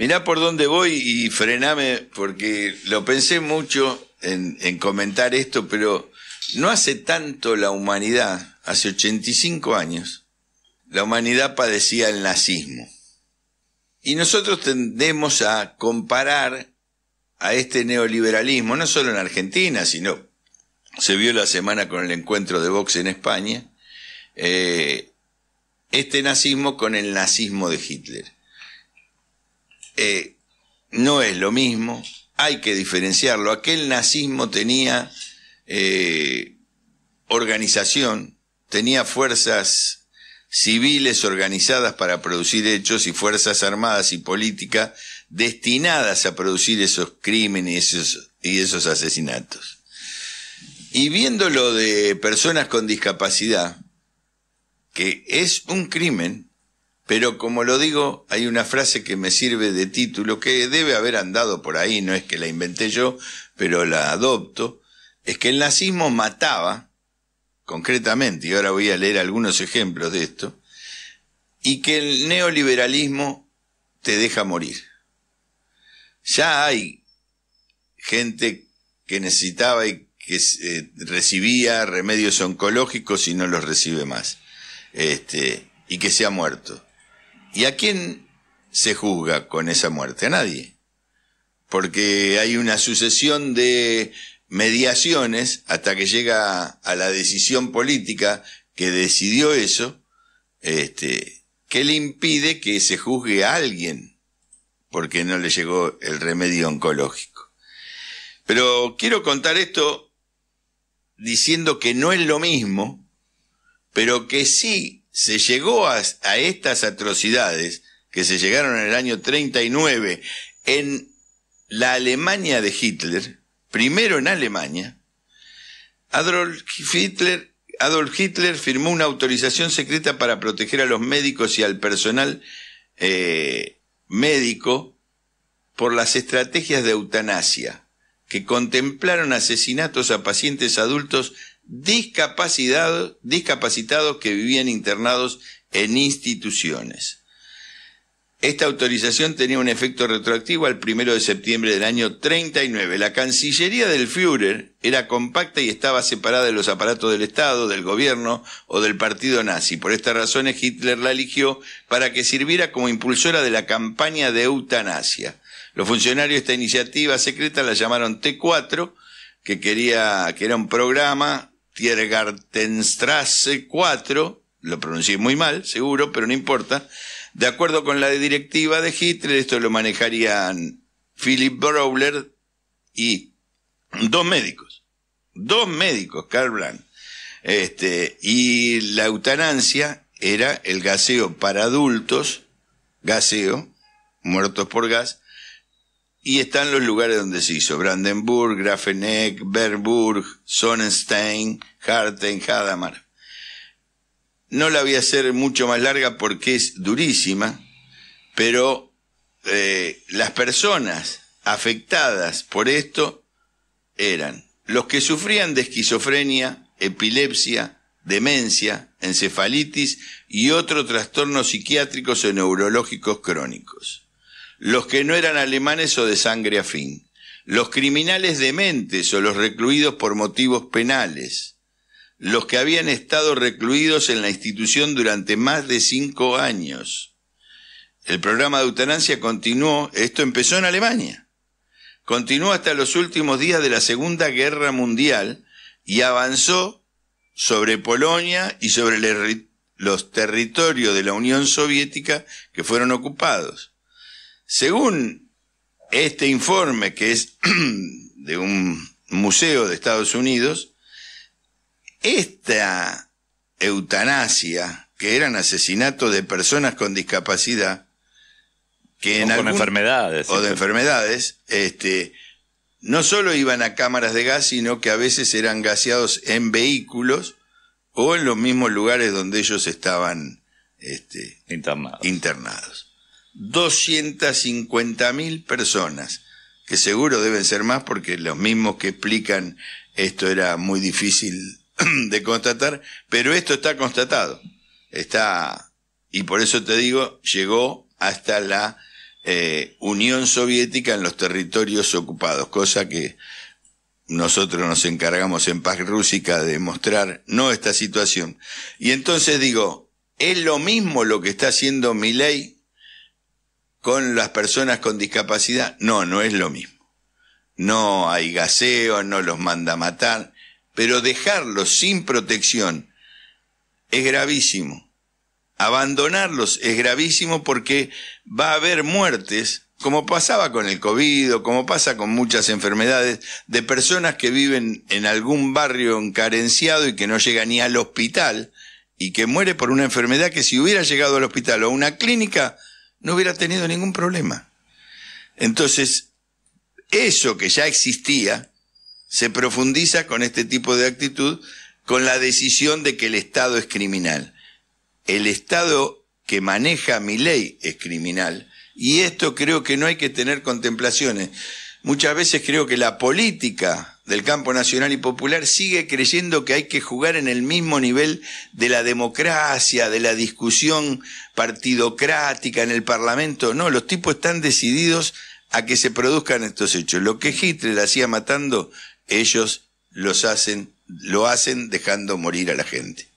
mirá por dónde voy y frename, porque lo pensé mucho en, comentar esto, pero no hace tanto la humanidad, hace 85 años, la humanidad padecía el nazismo. Y nosotros tendemos a comparar a este neoliberalismo, no solo en Argentina, sino se vio la semana con el encuentro de Vox en España, eh, este nazismo con el nazismo de Hitler. Eh, no es lo mismo, hay que diferenciarlo. Aquel nazismo tenía eh, organización, tenía fuerzas civiles organizadas para producir hechos y fuerzas armadas y políticas destinadas a producir esos crímenes y esos, y esos asesinatos. Y viéndolo de personas con discapacidad, que es un crimen, pero como lo digo, hay una frase que me sirve de título, que debe haber andado por ahí, no es que la inventé yo, pero la adopto, es que el nazismo mataba, concretamente, y ahora voy a leer algunos ejemplos de esto, y que el neoliberalismo te deja morir. Ya hay gente que necesitaba y que eh, recibía remedios oncológicos y no los recibe más, este, y que se ha muerto. ¿Y a quién se juzga con esa muerte? A nadie. Porque hay una sucesión de mediaciones hasta que llega a la decisión política que decidió eso, este, que le impide que se juzgue a alguien porque no le llegó el remedio oncológico. Pero quiero contar esto diciendo que no es lo mismo, pero que sí se llegó a, estas atrocidades que se llegaron en el año 39 en la Alemania de Hitler, primero en Alemania, Adolf Hitler, Adolf Hitler, firmó una autorización secreta para proteger a los médicos y al personal eh, médico por las estrategias de eutanasia que contemplaron asesinatos a pacientes adultos discapacitados, que vivían internados en instituciones. Esta autorización tenía un efecto retroactivo al primero de septiembre del año 39. La Cancillería del Führer era compacta y estaba separada de los aparatos del Estado, del gobierno o del partido nazi. Por estas razones Hitler la eligió para que sirviera como impulsora de la campaña de eutanasia. Los funcionarios de esta iniciativa secreta la llamaron T4, que quería que era un programa Tiergartenstrasse 4, lo pronuncié muy mal, seguro, pero no importa. De acuerdo con la directiva de Hitler, esto lo manejarían Philip Brawler y dos médicos. Dos médicos, Karl Brandt. Este, y la eutanancia era el gaseo para adultos, gaseo, muertos por gas, y están los lugares donde se hizo, Brandenburg, Grafenegg, Bernburg, Sonnenstein, Harten, Hadamar. No la voy a hacer mucho más larga porque es durísima, pero eh, las personas afectadas por esto eran los que sufrían de esquizofrenia, epilepsia, demencia, encefalitis y otros trastornos psiquiátricos o neurológicos crónicos los que no eran alemanes o de sangre afín, los criminales dementes o los recluidos por motivos penales, los que habían estado recluidos en la institución durante más de cinco años. El programa de eutanasia continuó, esto empezó en Alemania, continuó hasta los últimos días de la Segunda Guerra Mundial y avanzó sobre Polonia y sobre los territorios de la Unión Soviética que fueron ocupados. Según este informe, que es de un museo de Estados Unidos, esta eutanasia, que eran asesinatos de personas con discapacidad, que o enfermedades. O de enfermedades, este, no solo iban a cámaras de gas, sino que a veces eran gaseados en vehículos o en los mismos lugares donde ellos estaban este, internados. 250.000 personas, que seguro deben ser más porque los mismos que explican esto era muy difícil de constatar, pero esto está constatado. Está, y por eso te digo, llegó hasta la eh, Unión Soviética en los territorios ocupados, cosa que nosotros nos encargamos en paz rúsica de mostrar no esta situación. Y entonces digo, ¿es lo mismo lo que está haciendo Milei con las personas con discapacidad, no, no es lo mismo. No hay gaseo, no los manda a matar, pero dejarlos sin protección es gravísimo. Abandonarlos es gravísimo porque va a haber muertes, como pasaba con el COVID o como pasa con muchas enfermedades, de personas que viven en algún barrio encarenciado y que no llega ni al hospital y que muere por una enfermedad que si hubiera llegado al hospital o a una clínica, no hubiera tenido ningún problema. Entonces, eso que ya existía se profundiza con este tipo de actitud, con la decisión de que el Estado es criminal. El Estado que maneja mi ley es criminal. Y esto creo que no hay que tener contemplaciones. Muchas veces creo que la política del campo nacional y popular sigue creyendo que hay que jugar en el mismo nivel de la democracia, de la discusión partidocrática en el Parlamento. No, los tipos están decididos a que se produzcan estos hechos. Lo que Hitler hacía matando, ellos hacen, lo hacen dejando morir a la gente.